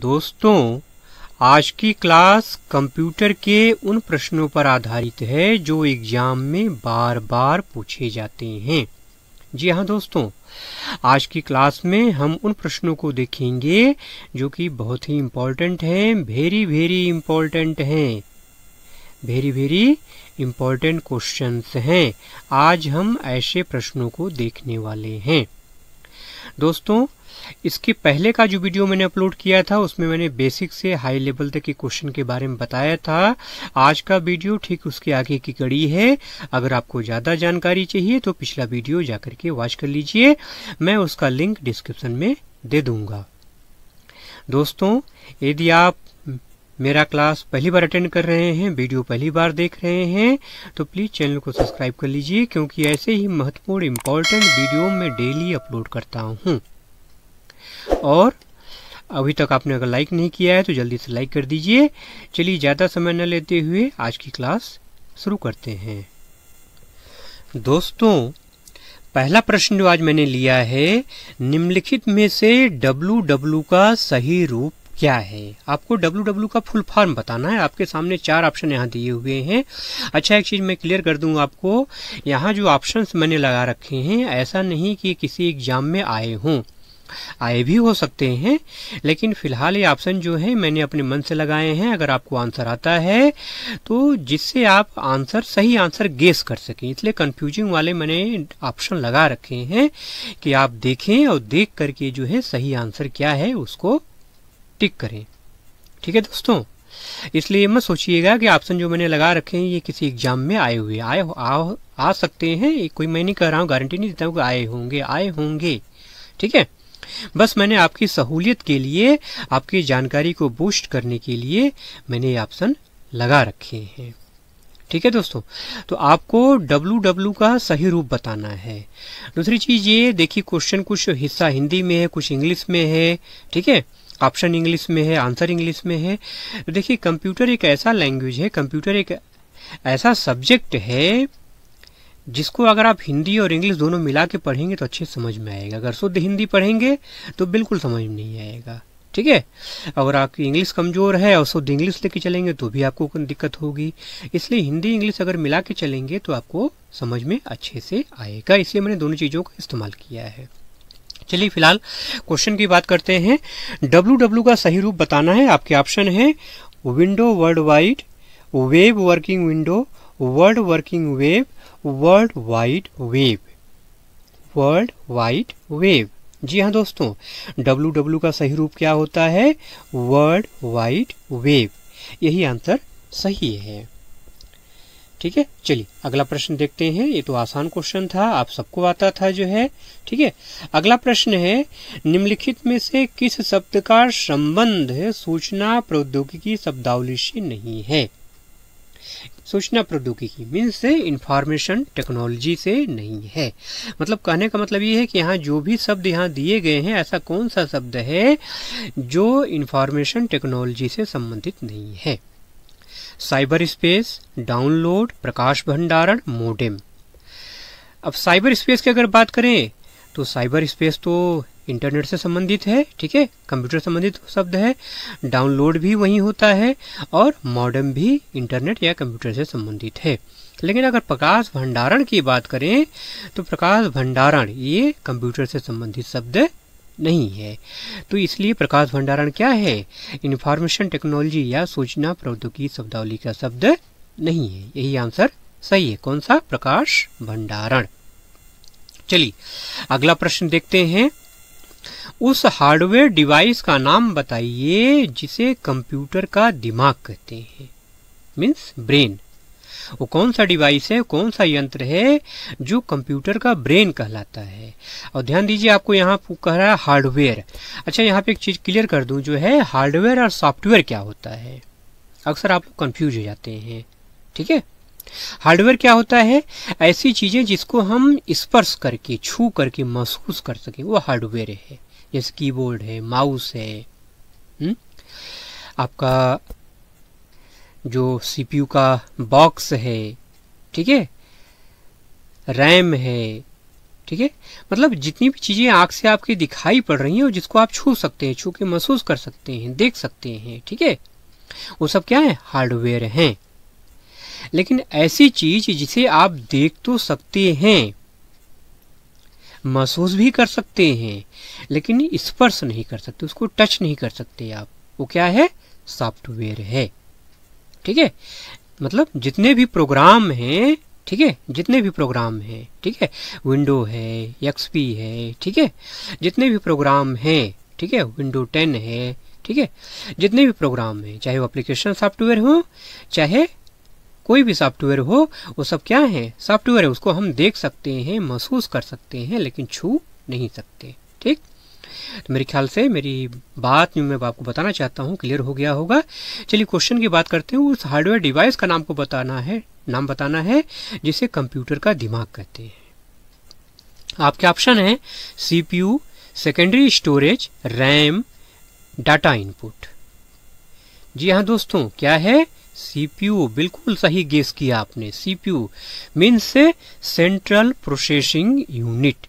दोस्तों आज की क्लास कंप्यूटर के उन प्रश्नों पर आधारित है जो एग्जाम में बार बार पूछे जाते हैं जी हाँ दोस्तों आज की क्लास में हम उन प्रश्नों को देखेंगे जो कि बहुत ही इम्पोर्टेंट हैं वेरी वेरी इम्पोर्टेंट हैं वेरी वेरी इम्पोर्टेंट क्वेश्चंस हैं आज हम ऐसे प्रश्नों को देखने वाले हैं दोस्तों इसके पहले का जो वीडियो मैंने अपलोड किया था उसमें मैंने बेसिक से हाई लेवल तक के क्वेश्चन के बारे में बताया था आज का वीडियो ठीक उसके आगे की कड़ी है अगर आपको ज़्यादा जानकारी चाहिए तो पिछला वीडियो जाकर के वॉच कर लीजिए मैं उसका लिंक डिस्क्रिप्शन में दे दूंगा दोस्तों यदि आप मेरा क्लास पहली बार अटेंड कर रहे हैं वीडियो पहली बार देख रहे हैं तो प्लीज़ चैनल को सब्सक्राइब कर लीजिए क्योंकि ऐसे ही महत्वपूर्ण इम्पोर्टेंट वीडियो मैं डेली अपलोड करता हूँ और अभी तक आपने अगर लाइक नहीं किया है तो जल्दी से लाइक कर दीजिए चलिए ज़्यादा समय न लेते हुए आज की क्लास शुरू करते हैं दोस्तों पहला प्रश्न जो आज मैंने लिया है निम्नलिखित में से डब्लू डब्लू का सही रूप क्या है आपको डब्लू डब्लू का फुल फॉर्म बताना है आपके सामने चार ऑप्शन यहाँ दिए हुए हैं अच्छा एक चीज़ मैं क्लियर कर दूँ आपको यहाँ जो ऑप्शंस मैंने लगा रखे हैं ऐसा नहीं कि किसी एग्जाम में आए हों आए भी हो सकते हैं लेकिन फिलहाल ये ऑप्शन जो है मैंने अपने मन से लगाए हैं अगर आपको आंसर आता है तो जिससे आप आंसर सही आंसर गेस कर सकें इसलिए कंफ्यूजिंग वाले मैंने ऑप्शन लगा रखे हैं कि आप देखें और देख करके जो है सही आंसर क्या है उसको टिक करें ठीक है दोस्तों इसलिए मत सोचिएगा कि ऑप्शन जो मैंने लगा रखे हैं ये किसी एग्जाम में आए हुए आए आ, आ सकते हैं कोई मैं नहीं कह रहा हूँ गारंटी नहीं देता हूँ कि आए होंगे आए होंगे ठीक है बस मैंने आपकी सहूलियत के लिए आपकी जानकारी को बूस्ट करने के लिए मैंने ये ऑप्शन लगा रखे हैं ठीक है दोस्तों तो आपको डब्लू डब्लू का सही रूप बताना है दूसरी चीज ये देखिए क्वेश्चन कुछ हिस्सा हिंदी में है कुछ इंग्लिश में है ठीक है ऑप्शन इंग्लिश में है आंसर इंग्लिश में है तो देखिए कंप्यूटर एक ऐसा लैंग्वेज है कंप्यूटर एक ऐसा सब्जेक्ट है जिसको अगर आप हिंदी और इंग्लिश दोनों मिला के पढ़ेंगे तो अच्छे समझ में आएगा अगर शुद्ध हिंदी पढ़ेंगे तो बिल्कुल समझ में नहीं आएगा ठीक है अगर आपकी इंग्लिश कमज़ोर है और शुद्ध इंग्लिश लेके चलेंगे तो भी आपको दिक्कत होगी इसलिए हिंदी इंग्लिश अगर मिला के चलेंगे तो आपको समझ में अच्छे से आएगा इसलिए मैंने दोनों चीज़ों का इस्तेमाल किया है चलिए फिलहाल क्वेश्चन की बात करते हैं डब्लू का सही रूप बताना है आपके ऑप्शन है window world wide web working window world working web world wide web world wide web जी हाँ दोस्तों डब्लू का सही रूप क्या होता है वर्ल्ड वाइड वेब यही आंसर सही है ठीक है चलिए अगला प्रश्न देखते हैं ये तो आसान क्वेश्चन था आप सबको आता था जो है ठीक है अगला प्रश्न है निम्नलिखित में से किस शब्द का संबंध सूचना प्रौद्योगिकी शब्दावली से नहीं है सूचना प्रौद्योगिकी मीन्स से इंफॉर्मेशन टेक्नोलॉजी से नहीं है मतलब कहने का मतलब ये है कि यहाँ जो भी शब्द यहाँ दिए गए हैं ऐसा कौन सा शब्द है जो इंफॉर्मेशन टेक्नोलॉजी से संबंधित नहीं है साइबर स्पेस डाउनलोड प्रकाश भंडारण मोडेम अब साइबर स्पेस की अगर बात करें तो साइबर स्पेस तो इंटरनेट से संबंधित है ठीक है कंप्यूटर संबंधित शब्द है डाउनलोड भी वही होता है और मॉडर्म भी इंटरनेट या कंप्यूटर से संबंधित है लेकिन अगर प्रकाश भंडारण की बात करें तो प्रकाश भंडारण ये कंप्यूटर से संबंधित शब्द नहीं है तो इसलिए प्रकाश भंडारण क्या है इंफॉर्मेशन टेक्नोलॉजी या सूचना प्रौद्योगिकी शब्दावली का शब्द नहीं है यही आंसर सही है कौन सा प्रकाश भंडारण चलिए अगला प्रश्न देखते हैं उस हार्डवेयर डिवाइस का नाम बताइए जिसे कंप्यूटर का दिमाग कहते हैं मीन्स ब्रेन वो कौन सा डिवाइस है कौन सा यंत्र है जो कंप्यूटर का ब्रेन कहलाता है और ध्यान दीजिए आपको यहाँ कह रहा है हार्डवेयर अच्छा यहाँ पे एक चीज़ क्लियर कर दूँ जो है हार्डवेयर और सॉफ्टवेयर क्या होता है अक्सर आप कंफ्यूज हो जाते हैं ठीक है हार्डवेयर क्या होता है ऐसी चीज़ें जिसको हम स्पर्श करके छू करके महसूस कर सकें वो हार्डवेयर है जैसे कीबोर्ड है माउस है हुँ? हम्म? आपका जो सीपीयू का बॉक्स है ठीक है रैम है ठीक है मतलब जितनी भी चीज़ें आँख से आपकी दिखाई पड़ रही हैं और जिसको आप छू सकते हैं छू के महसूस कर सकते हैं देख सकते हैं ठीक है वो सब क्या है हार्डवेयर हैं लेकिन ऐसी चीज जिसे आप देख तो सकते हैं महसूस भी कर सकते हैं लेकिन स्पर्श नहीं कर सकते उसको टच नहीं कर सकते आप वो क्या है सॉफ्टवेयर है ठीक है मतलब जितने भी प्रोग्राम हैं ठीक है जितने भी प्रोग्राम हैं ठीक है विंडो है एक्सपी है ठीक है जितने भी प्रोग्राम हैं ठीक है विंडो टेन है ठीक है जितने भी प्रोग्राम हैं चाहे वो एप्लीकेशन सॉफ्टवेयर हो चाहे कोई भी सॉफ्टवेयर हो वो सब क्या है सॉफ्टवेयर है उसको हम देख सकते हैं महसूस कर सकते हैं लेकिन छू नहीं सकते ठीक तो मेरे ख्याल से मेरी बात जो मैं आपको बताना चाहता हूँ क्लियर हो गया होगा चलिए क्वेश्चन की बात करते हैं उस हार्डवेयर डिवाइस का नाम को बताना है नाम बताना है जिसे कंप्यूटर का दिमाग कहते हैं आपके ऑप्शन है CPU secondary storage RAM data input जी हाँ दोस्तों क्या है सीपीयू बिल्कुल सही गेस किया आपने सीपीयू मीन्स से सेंट्रल प्रोसेसिंग यूनिट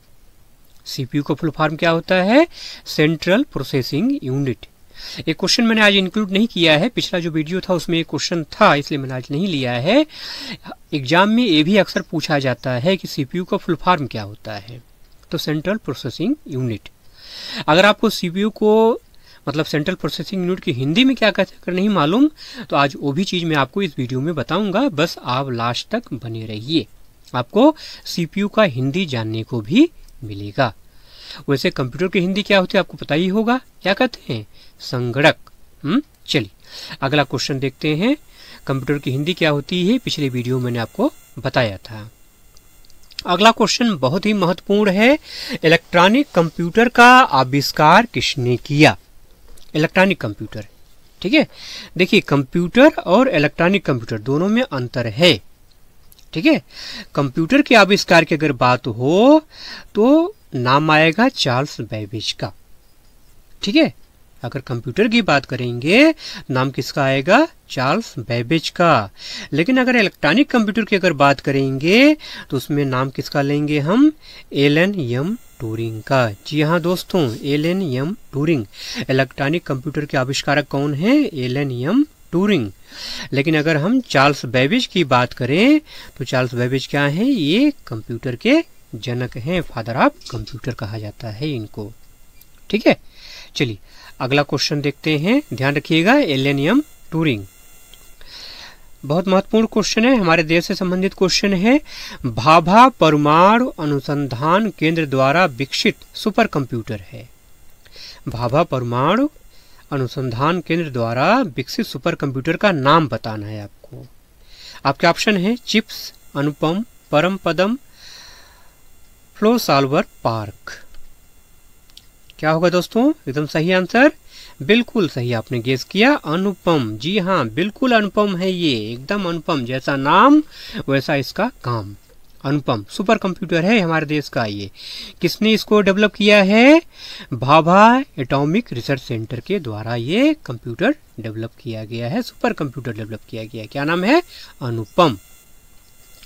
सीपीयू का फुल फॉर्म क्या होता है सेंट्रल प्रोसेसिंग यूनिट एक क्वेश्चन मैंने आज इंक्लूड नहीं किया है पिछला जो वीडियो था उसमें एक क्वेश्चन था इसलिए मैंने आज नहीं लिया है एग्जाम में ये भी अक्सर पूछा जाता है कि सीपीयू का फुल फॉर्म क्या होता है तो सेंट्रल प्रोसेसिंग यूनिट अगर आपको सीपीयू को मतलब सेंट्रल प्रोसेसिंग यूनिट की हिंदी में क्या कहते हैं नहीं मालूम तो आज वो भी चीज़ मैं आपको इस वीडियो में बताऊंगा बस आप लास्ट तक बने रहिए आपको सीपीयू का हिंदी जानने को भी मिलेगा वैसे कंप्यूटर की हिंदी क्या होती है आपको पता ही होगा क्या कहते हैं संगणक हम्म, चलिए अगला क्वेश्चन देखते हैं कंप्यूटर की हिंदी क्या होती है पिछले वीडियो मैंने आपको बताया था अगला क्वेश्चन बहुत ही महत्वपूर्ण है इलेक्ट्रॉनिक कंप्यूटर का आविष्कार किसने किया इलेक्ट्रॉनिक कंप्यूटर ठीक है देखिए कंप्यूटर और इलेक्ट्रॉनिक कंप्यूटर दोनों में अंतर है ठीक है कंप्यूटर के आविष्कार की अगर बात हो तो नाम आएगा चार्ल्स बैबेज का ठीक है अगर कंप्यूटर की बात करेंगे नाम किसका आएगा चार्ल्स बेबेज का लेकिन अगर इलेक्ट्रॉनिक कंप्यूटर की अगर बात करेंगे तो उसमें नाम किसका लेंगे हम एलन यम टूरिंग का जी हाँ दोस्तों Alan M Turing electronic computer के आविष्कारक कौन है एलन यम टूरिंग लेकिन अगर हम चार्ल्स बेबिज की बात करें तो चार्ल्स बेबिज क्या है ये कंप्यूटर के जनक हैं फादर ऑफ कंप्यूटर कहा जाता है इनको ठीक है चलिए अगला क्वेश्चन देखते हैं ध्यान रखिएगा एलेनियम टूरिंग बहुत महत्वपूर्ण क्वेश्चन है हमारे देश से संबंधित क्वेश्चन है भाभा परमाणु अनुसंधान केंद्र द्वारा विकसित सुपर कंप्यूटर है भाभा परमाणु अनुसंधान केंद्र द्वारा विकसित सुपर कंप्यूटर का नाम बताना है आपको आपके ऑप्शन है चिप्स अनुपम परम पदम फ्लो साल्वर पार्क क्या होगा दोस्तों एकदम सही आंसर बिल्कुल सही आपने गेस किया अनुपम जी हाँ बिल्कुल अनुपम है ये एकदम अनुपम जैसा नाम वैसा इसका काम अनुपम सुपर कंप्यूटर है हमारे देश का ये किसने इसको डेवलप किया है भाभा एटॉमिक रिसर्च सेंटर के द्वारा ये कंप्यूटर डेवलप किया गया है सुपर कंप्यूटर डेवलप किया गया क्या नाम है अनुपम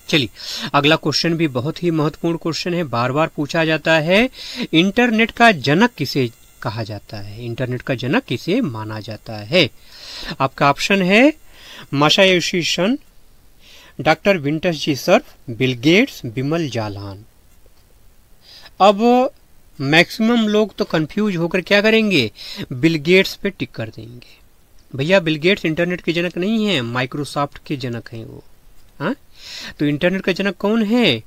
चलिए अगला क्वेश्चन भी बहुत ही महत्वपूर्ण क्वेश्चन है बार बार पूछा जाता है इंटरनेट का जनक किसे कहा जाता है इंटरनेट का जनक किसे माना जाता है आपका ऑप्शन है Masayoshi doctor Winters G Cerf Bill Gates Bimal Jalan अब मैक्सिमम लोग तो कंफ्यूज होकर क्या करेंगे बिल गेट्स पे टिक कर देंगे भैया बिल गेट्स इंटरनेट के जनक नहीं है माइक्रोसॉफ्ट के जनक हैं वो हाँ तो इंटरनेट का जनक कौन है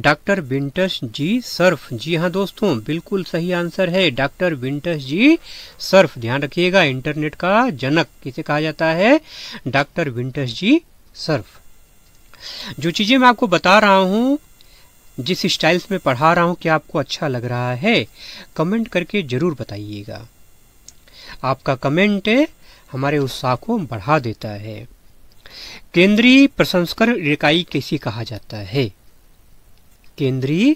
डॉक्टर विंटर्स जी सर्फ जी हाँ दोस्तों बिल्कुल सही आंसर है डॉक्टर विंटर्स जी सर्फ ध्यान रखिएगा इंटरनेट का जनक किसे कहा जाता है डॉक्टर विंटर्स जी सर्फ जो चीज़ें मैं आपको बता रहा हूं जिस स्टाइल्स में पढ़ा रहा हूं क्या आपको अच्छा लग रहा है कमेंट करके ज़रूर बताइएगा आपका कमेंट हमारे उत्साह को बढ़ा देता है केंद्रीय प्रसंस्करण इकाई किसे कहा जाता है केंद्रीय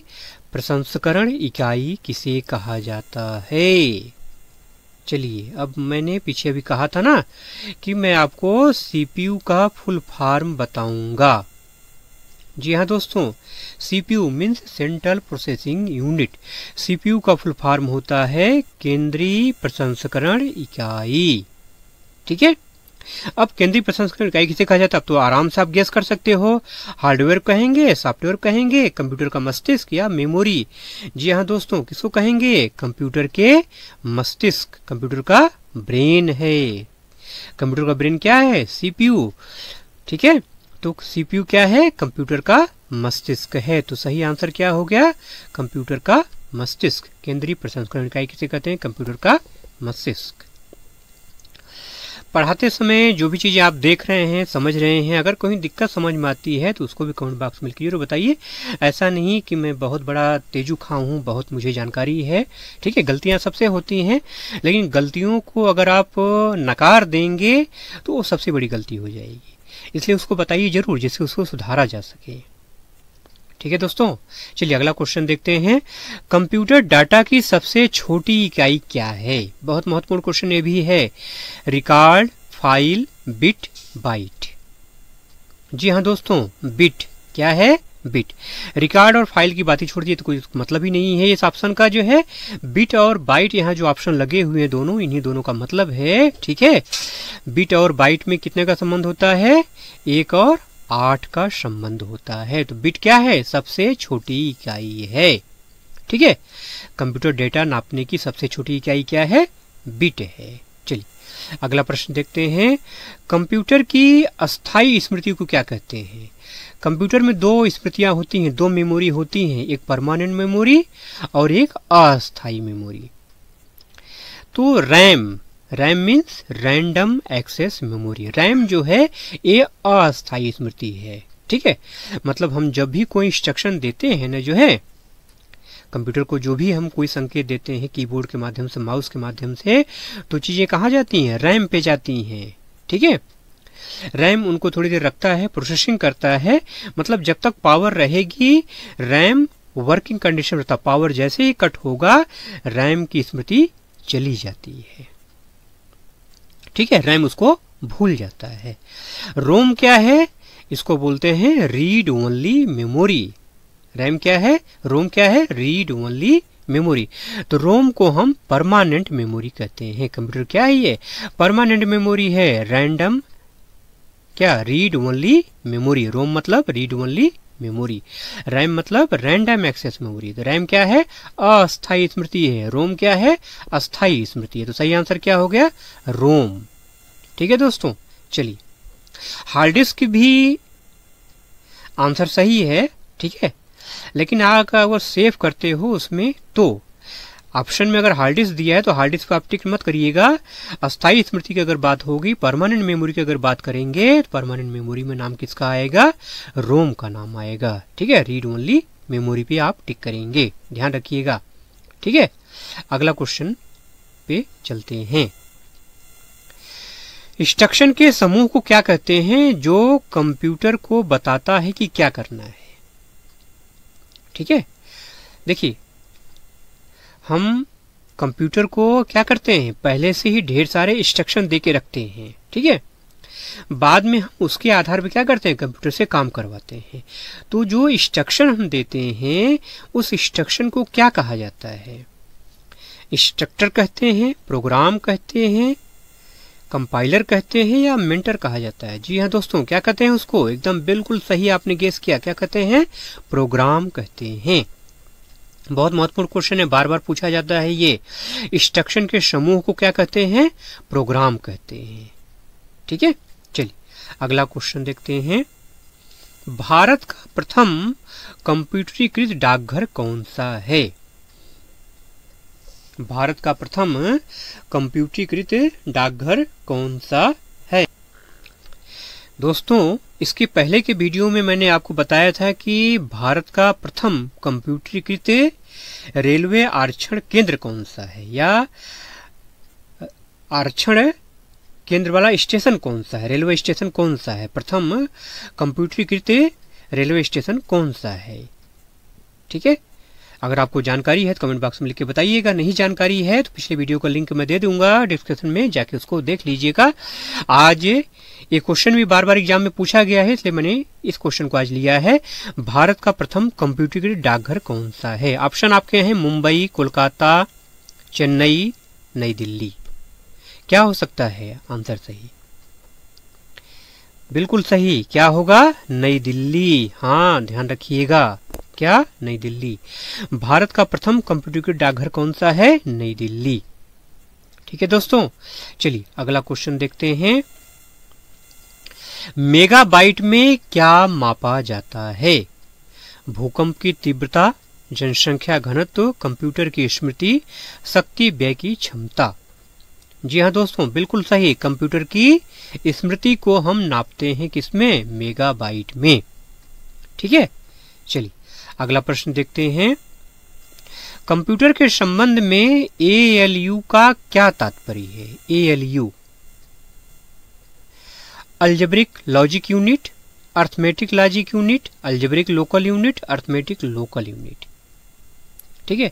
प्रसंस्करण इकाई किसे कहा जाता है चलिए अब मैंने पीछे भी कहा था ना कि मैं आपको सीपीयू का फुल फॉर्म बताऊंगा जी हाँ दोस्तों CPU means central processing unit CPU का फुल फॉर्म होता है केंद्रीय प्रसंस्करण इकाई ठीक है अब केंद्रीय प्रसंस्करण इकाई किसे कहा जाता है अब तो आराम से आप गेस कर सकते हो हार्डवेयर कहेंगे सॉफ्टवेयर कहेंगे कंप्यूटर का मस्तिष्क या मेमोरी जी हाँ दोस्तों किसको कहेंगे कंप्यूटर के मस्तिष्क कंप्यूटर का ब्रेन है कंप्यूटर का ब्रेन क्या है सीपीयू ठीक है तो सीपीयू क्या है कंप्यूटर का मस्तिष्क है तो सही आंसर क्या हो गया कंप्यूटर का मस्तिष्क केंद्रीय प्रसंस्करण इकाई किसे कहते हैं कंप्यूटर का मस्तिष्क पढ़ाते समय जो भी चीज़ें आप देख रहे हैं समझ रहे हैं अगर कोई दिक्कत समझ में आती है तो उसको भी कमेंट बॉक्स में लिखिए जरूर बताइए ऐसा नहीं कि मैं बहुत बड़ा तेजू खाऊँ हूँ बहुत मुझे जानकारी है ठीक है गलतियाँ सबसे होती हैं लेकिन गलतियों को अगर आप नकार देंगे तो वो सबसे बड़ी गलती हो जाएगी इसलिए उसको बताइए ज़रूर जिससे उसको सुधारा जा सके ठीक है दोस्तों चलिए अगला क्वेश्चन देखते हैं कंप्यूटर डाटा की सबसे छोटी इकाई क्या है बहुत महत्वपूर्ण क्वेश्चन ये भी है रिकॉर्ड फाइल बिट बाइट जी हाँ दोस्तों बिट क्या है बिट रिकॉर्ड और फाइल की बात ही छोड़ दी तो कोई मतलब ही नहीं है इस ऑप्शन का जो है बिट और बाइट यहाँ जो ऑप्शन लगे हुए हैं दोनों इन्हीं दोनों का मतलब है ठीक है बिट और बाइट में कितने का संबंध होता है एक और आठ का संबंध होता है तो बिट क्या है सबसे छोटी इकाई है ठीक है कंप्यूटर डेटा नापने की सबसे छोटी इकाई क्या है बिट है चलिए अगला प्रश्न देखते हैं कंप्यूटर की अस्थाई स्मृति को क्या कहते हैं कंप्यूटर में दो स्मृतियां होती हैं दो मेमोरी होती हैं एक परमानेंट मेमोरी और एक अस्थाई मेमोरी तो RAM RAM means random access memory RAM जो है ये अस्थायी स्मृति है ठीक है मतलब हम जब भी कोई इंस्ट्रक्शन देते हैं ना जो है कंप्यूटर को जो भी हम कोई संकेत देते हैं कीबोर्ड के माध्यम से माउस के माध्यम से तो चीज़ें कहाँ जाती हैं रैम पे जाती हैं ठीक है रैम उनको थोड़ी देर रखता है प्रोसेसिंग करता है मतलब जब तक पावर रहेगी रैम वर्किंग कंडीशन रहता पावर जैसे ही कट होगा रैम की स्मृति चली जाती है ठीक है रैम उसको भूल जाता है रोम क्या है इसको बोलते हैं रीड ओनली मेमोरी रैम क्या है रोम क्या है रीड ओनली मेमोरी तो रोम को हम परमानेंट मेमोरी कहते हैं कंप्यूटर क्या है ये परमानेंट मेमोरी है रैंडम क्या रीड ओनली मेमोरी रोम मतलब रीड ओनली मेमोरी रैम मतलब रैंडम एक्सेस मेमोरी तो रैम क्या है अस्थाई स्मृति है रोम क्या है अस्थाई स्मृति है तो सही आंसर क्या हो गया रोम ठीक है दोस्तों चलिए हार्ड डिस्क भी आंसर सही है ठीक है लेकिन आप अगर सेव करते हो उसमें तो ऑप्शन में अगर हार्ड डिस्क दिया है तो हार्ड डिस्क को आप टिक मत करिएगा अस्थायी स्मृति की अगर बात होगी परमानेंट मेमोरी की अगर बात करेंगे तो परमानेंट मेमोरी में नाम किसका आएगा रोम का नाम आएगा ठीक है रीड ओनली मेमोरी पे आप टिक करेंगे ध्यान रखिएगा ठीक है अगला क्वेश्चन पे चलते हैं इंस्ट्रक्शन के समूह को क्या कहते हैं जो कंप्यूटर को बताता है कि क्या करना है ठीक है देखिए हम कंप्यूटर को क्या करते हैं पहले से ही ढेर सारे इंस्ट्रक्शन दे के रखते हैं ठीक है बाद में हम उसके आधार पर क्या करते हैं कंप्यूटर से काम करवाते हैं तो जो इंस्ट्रक्शन हम देते हैं उस इंस्ट्रक्शन को क्या कहा जाता है इंस्ट्रक्टर कहते हैं प्रोग्राम कहते हैं कंपाइलर कहते हैं या मेंटर कहा जाता है जी हाँ दोस्तों क्या कहते हैं उसको एकदम बिल्कुल सही आपने गेस किया क्या कहते हैं प्रोग्राम कहते हैं बहुत महत्वपूर्ण क्वेश्चन है बार बार पूछा जाता है ये इंस्ट्रक्शन के समूह को क्या कहते हैं प्रोग्राम कहते हैं ठीक है चलिए अगला क्वेश्चन देखते हैं भारत का प्रथम कंप्यूटरीकृत डाकघर कौन सा है भारत का प्रथम कंप्यूटरीकृत डाकघर कौन सा दोस्तों इसके पहले के वीडियो में मैंने आपको बताया था कि भारत का प्रथम कंप्यूटरीकृत रेलवे आरक्षण केंद्र कौन सा है या आरक्षण केंद्र वाला स्टेशन कौन सा है रेलवे स्टेशन कौन सा है प्रथम कंप्यूटरीकृत रेलवे स्टेशन कौन सा है ठीक है अगर आपको जानकारी है तो कमेंट बॉक्स में लिख के बताइएगा नहीं जानकारी है तो पिछले वीडियो का लिंक मैं दे दूंगा डिस्क्रिप्शन में जाके उसको देख लीजिएगा आज ये क्वेश्चन भी बार बार एग्जाम में पूछा गया है इसलिए मैंने इस क्वेश्चन को आज लिया है भारत का प्रथम कंप्यूटर डाकघर कौन सा है ऑप्शन आपके हैं मुंबई कोलकाता चेन्नई नई दिल्ली क्या हो सकता है आंसर सही बिल्कुल सही क्या होगा नई दिल्ली हाँ ध्यान रखिएगा क्या नई दिल्ली भारत का प्रथम कंप्यूटरीकृत डाकघर कौन सा है नई दिल्ली ठीक है दोस्तों चलिए अगला क्वेश्चन देखते हैं मेगाबाइट में क्या मापा जाता है भूकंप की तीव्रता जनसंख्या घनत्व कंप्यूटर की स्मृति शक्ति व्यय की क्षमता जी हाँ दोस्तों बिल्कुल सही कंप्यूटर की स्मृति को हम नापते हैं किसमें मेगाबाइट में ठीक है चलिए अगला प्रश्न देखते हैं कंप्यूटर के संबंध में ए का क्या तात्पर्य है A L U algebraic logic unit arithmetic logic unit algebraic local unit arithmetic local unit ठीक है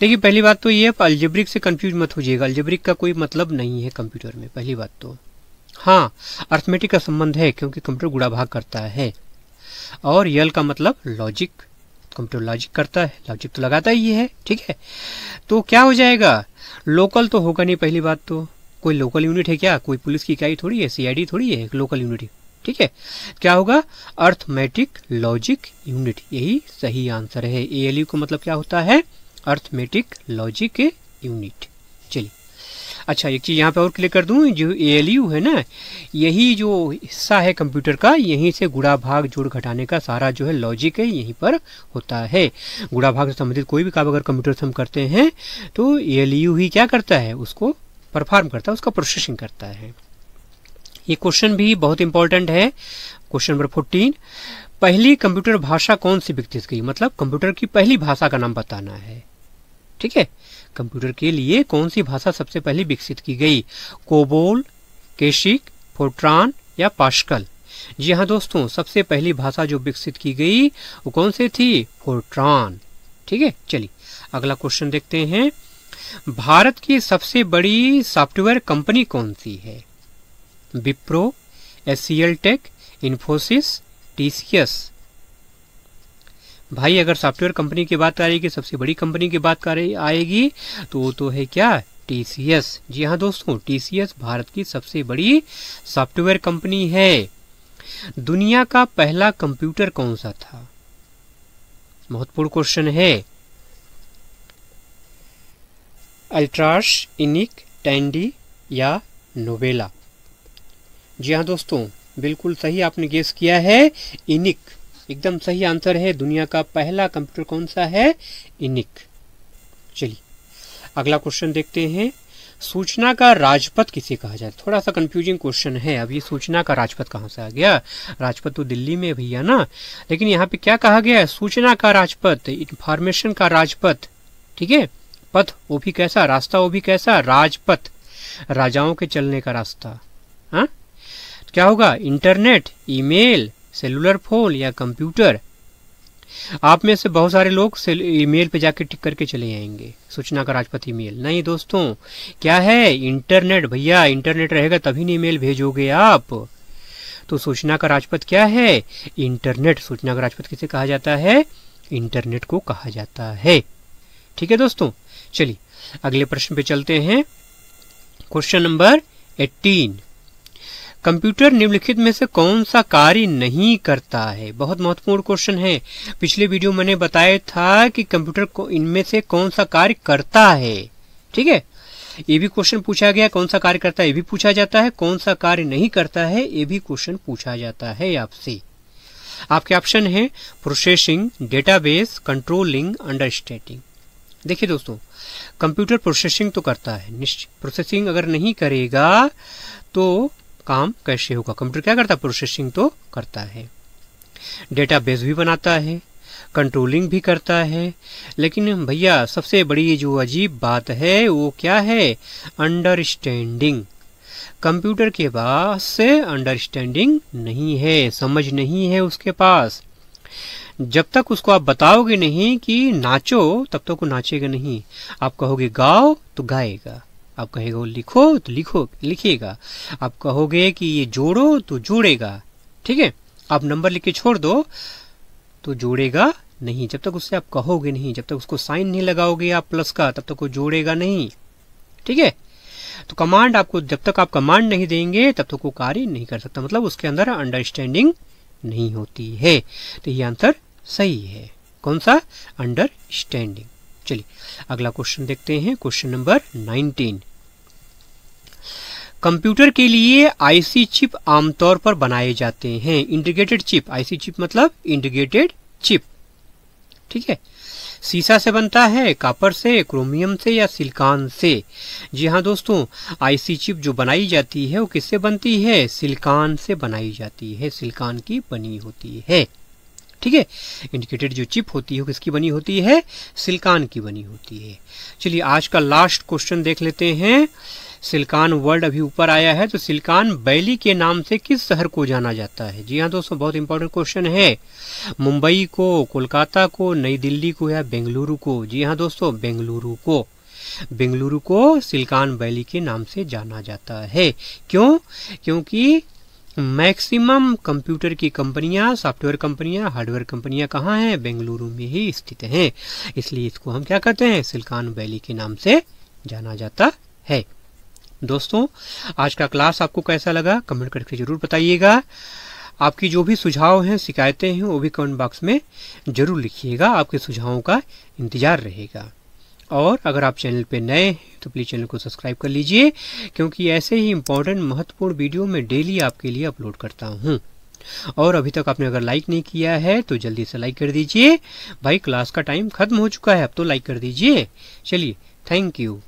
देखिए पहली बात तो ये है अल्जेब्रिक से कंफ्यूज मत हो जाएगा अल्जेब्रिक का कोई मतलब नहीं है कंप्यूटर में पहली बात तो हाँ अर्थमेटिक का संबंध है क्योंकि कंप्यूटर गुड़ा भाग करता है और यल का मतलब लॉजिक कंप्यूटर लॉजिक करता है लॉजिक तो लगाता ही है ठीक है तो क्या हो जाएगा लोकल तो होगा नहीं पहली बात तो कोई लोकल यूनिट है क्या कोई पुलिस की इकाई थोड़ी है सीआईडी थोड़ी है लोकल यूनिट ठीक है क्या होगा अर्थमेटिक लॉजिक यूनिट यही सही आंसर है ए का मतलब क्या होता है अर्थमेटिक लॉजिक यूनिट चलिए अच्छा एक चीज़ यहाँ पे और क्लिक कर दूँ जो ए है ना यही जो हिस्सा है कंप्यूटर का यहीं से गुड़ा भाग जोड़ घटाने का सारा जो है लॉजिक है यहीं पर होता है गुड़ा भाग से संबंधित कोई भी काम अगर कंप्यूटर से हम करते हैं तो ए ही क्या करता है उसको परफॉर्म करता है उसका प्रोसेसिंग करता है ये क्वेश्चन भी बहुत इंपॉर्टेंट है क्वेश्चन नंबर फोर्टीन पहली कंप्यूटर भाषा कौन सी विकसित की मतलब कंप्यूटर की पहली भाषा का नाम बताना है ठीक है कंप्यूटर के लिए कौन सी भाषा सबसे पहले विकसित की गई कोबोल केशिक फोर्ट्रान या पाश्कल जी हाँ दोस्तों सबसे पहली भाषा जो विकसित की गई वो कौन सी थी फोर्ट्रान ठीक है चलिए अगला क्वेश्चन देखते हैं भारत की सबसे बड़ी सॉफ्टवेयर कंपनी कौन सी है विप्रो एस टेक इन्फोसिस टीसीएस भाई अगर सॉफ्टवेयर कंपनी की बात आएगी सबसे बड़ी कंपनी की बात आएगी तो वो तो है क्या टीसीएस जी हाँ दोस्तों टीसीएस भारत की सबसे बड़ी सॉफ्टवेयर कंपनी है दुनिया का पहला कंप्यूटर कौन सा था महत्वपूर्ण क्वेश्चन है अल्ट्राश इनिक टैंडी या नोवेला जी हाँ दोस्तों बिल्कुल सही आपने गेस किया है इनिक एकदम सही आंसर है दुनिया का पहला कंप्यूटर कौन सा है इनिक चलिए अगला क्वेश्चन देखते हैं सूचना का राजपथ किसे कहा जाए थोड़ा सा कंफ्यूजिंग क्वेश्चन है अब ये सूचना का राजपथ कहाँ से आ गया राजपथ तो दिल्ली में भैया ना लेकिन यहाँ पे क्या कहा गया है सूचना का राजपथ इंफॉर्मेशन का राजपथ ठीक है पथ वो भी कैसा रास्ता वो भी कैसा राजपथ राजाओं के चलने का रास्ता हाँ क्या होगा इंटरनेट ईमेल सेलुलर फोन या कंप्यूटर आप में से बहुत सारे लोग ईमेल पे जाके टिक करके चले जाएंगे सूचना का राजपथ ईमेल नहीं दोस्तों क्या है इंटरनेट भैया इंटरनेट रहेगा तभी नहीं ईमेल भेजोगे आप तो सूचना का राजपथ क्या है इंटरनेट सूचना का राजपथ किसे कहा जाता है इंटरनेट को कहा जाता है ठीक है दोस्तों चलिए अगले प्रश्न पे चलते हैं क्वेश्चन नंबर एट्टीन कंप्यूटर निम्नलिखित में से कौन सा कार्य नहीं करता है बहुत महत्वपूर्ण क्वेश्चन है पिछले वीडियो मैंने बताया था कि कंप्यूटर को इनमें से कौन सा कार्य करता है ठीक है ये भी क्वेश्चन पूछा गया कौन सा कार्य करता है ये भी पूछा जाता है कौन सा कार्य नहीं करता है ये भी क्वेश्चन पूछा जाता है आपसे आपके ऑप्शन है प्रोसेसिंग डेटाबेस कंट्रोलिंग अंडरस्टैंडिंग देखिए दोस्तों कंप्यूटर प्रोसेसिंग तो करता है निश्चित प्रोसेसिंग अगर नहीं करेगा तो काम कैसे होगा कंप्यूटर क्या करता है प्रोसेसिंग तो करता है डेटाबेस भी बनाता है कंट्रोलिंग भी करता है लेकिन भैया सबसे बड़ी जो अजीब बात है वो क्या है अंडरस्टैंडिंग कंप्यूटर के पास अंडरस्टैंडिंग नहीं है समझ नहीं है उसके पास जब तक उसको आप बताओगे नहीं कि नाचो तब तक वो नाचेगा नहीं आप कहोगे गाओ तो गाएगा आप कहेगा लिखो तो लिखो लिखेगा आप कहोगे कि ये जोड़ो तो जोड़ेगा ठीक है आप नंबर लिख के छोड़ दो तो जोड़ेगा नहीं जब तक उससे आप कहोगे नहीं जब तक उसको साइन नहीं लगाओगे आप प्लस का तब तक वो जोड़ेगा नहीं ठीक है तो कमांड आपको जब तक आप कमांड नहीं देंगे तब तक वो कार्य नहीं कर सकता मतलब उसके अंदर अंडरस्टैंडिंग नहीं होती है तो ये आंसर सही है कौन सा अंडरस्टैंडिंग चलिए अगला क्वेश्चन देखते हैं क्वेश्चन नंबर नाइनटीन कंप्यूटर के लिए आईसी चिप आमतौर पर बनाए जाते हैं इंटीग्रेटेड चिप आईसी चिप मतलब इंटीग्रेटेड चिप ठीक है सीसा से बनता है कापर से क्रोमियम से या सिलिकॉन से जी हाँ दोस्तों आईसी चिप जो बनाई जाती है वो किससे बनती है सिलिकॉन से बनाई जाती है सिलिकॉन की बनी होती है ठीक है इंडिकेटेड जो चिप होती है किसकी बनी होती है सिल्कान की बनी होती है चलिए आज का लास्ट क्वेश्चन देख लेते हैं सिल्कान वर्ड अभी ऊपर आया है तो सिल्कान बैली के नाम से किस शहर को जाना जाता है जी हाँ दोस्तों बहुत इंपॉर्टेंट क्वेश्चन है मुंबई को कोलकाता को नई दिल्ली को या बेंगलुरु को जी हाँ दोस्तों बेंगलुरु को बेंगलुरु को सिल्कान बैली के नाम से जाना जाता है क्यों क्योंकि मैक्सिमम कंप्यूटर की कंपनियां सॉफ्टवेयर कंपनियां हार्डवेयर कंपनियां कहाँ हैं बेंगलुरु में ही स्थित हैं इसलिए इसको हम क्या कहते हैं सिल्कान वैली के नाम से जाना जाता है दोस्तों आज का क्लास आपको कैसा लगा कमेंट करके जरूर बताइएगा आपकी जो भी सुझाव हैं शिकायतें हैं वो भी कमेंट बॉक्स में जरूर लिखिएगा आपके सुझावों का इंतजार रहेगा और अगर आप चैनल पे नए हैं तो प्लीज़ चैनल को सब्सक्राइब कर लीजिए क्योंकि ऐसे ही इंपॉर्टेंट महत्वपूर्ण वीडियो मैं डेली आपके लिए अपलोड करता हूँ और अभी तक आपने अगर लाइक नहीं किया है तो जल्दी से लाइक कर दीजिए भाई क्लास का टाइम खत्म हो चुका है अब तो लाइक कर दीजिए चलिए थैंक यू